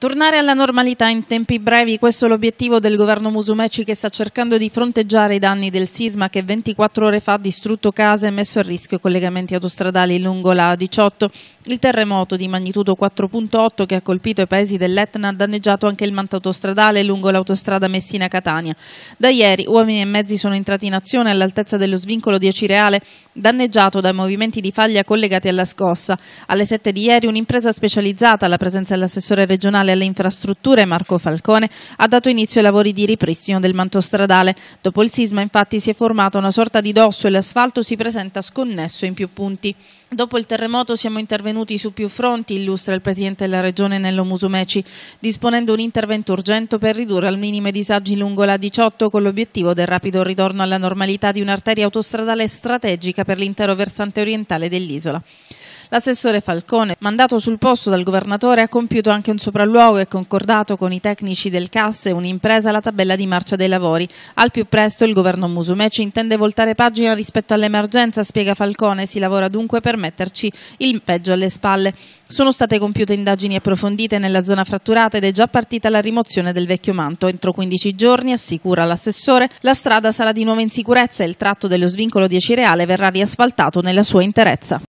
Tornare alla normalità in tempi brevi, questo è l'obiettivo del governo Musumeci che sta cercando di fronteggiare i danni del sisma che 24 ore fa ha distrutto case e messo a rischio i collegamenti autostradali lungo la A18. Il terremoto di magnitudo 4.8 che ha colpito i paesi dell'Etna ha danneggiato anche il manto autostradale lungo l'autostrada Messina-Catania. Da ieri uomini e mezzi sono entrati in azione all'altezza dello svincolo di Acireale, danneggiato dai movimenti di faglia collegati alla scossa. Alle 7 di ieri un'impresa specializzata alla presenza dell'assessore regionale Comunale alle Infrastrutture Marco Falcone ha dato inizio ai lavori di ripristino del manto stradale. Dopo il sisma infatti si è formata una sorta di dosso e l'asfalto si presenta sconnesso in più punti. Dopo il terremoto siamo intervenuti su più fronti, illustra il Presidente della Regione Nello Musumeci, disponendo un intervento urgente per ridurre al minimo i disagi lungo la 18 con l'obiettivo del rapido ritorno alla normalità di un'arteria autostradale strategica per l'intero versante orientale dell'isola. L'assessore Falcone, mandato sul posto dal governatore, ha compiuto anche un sopralluogo e concordato con i tecnici del CAS e un'impresa la tabella di marcia dei lavori. Al più presto il governo Musumeci intende voltare pagina rispetto all'emergenza, spiega Falcone, si lavora dunque per metterci il peggio alle spalle. Sono state compiute indagini approfondite nella zona fratturata ed è già partita la rimozione del vecchio manto. Entro 15 giorni, assicura l'assessore, la strada sarà di nuovo in sicurezza e il tratto dello svincolo 10 Reale verrà riasfaltato nella sua interezza.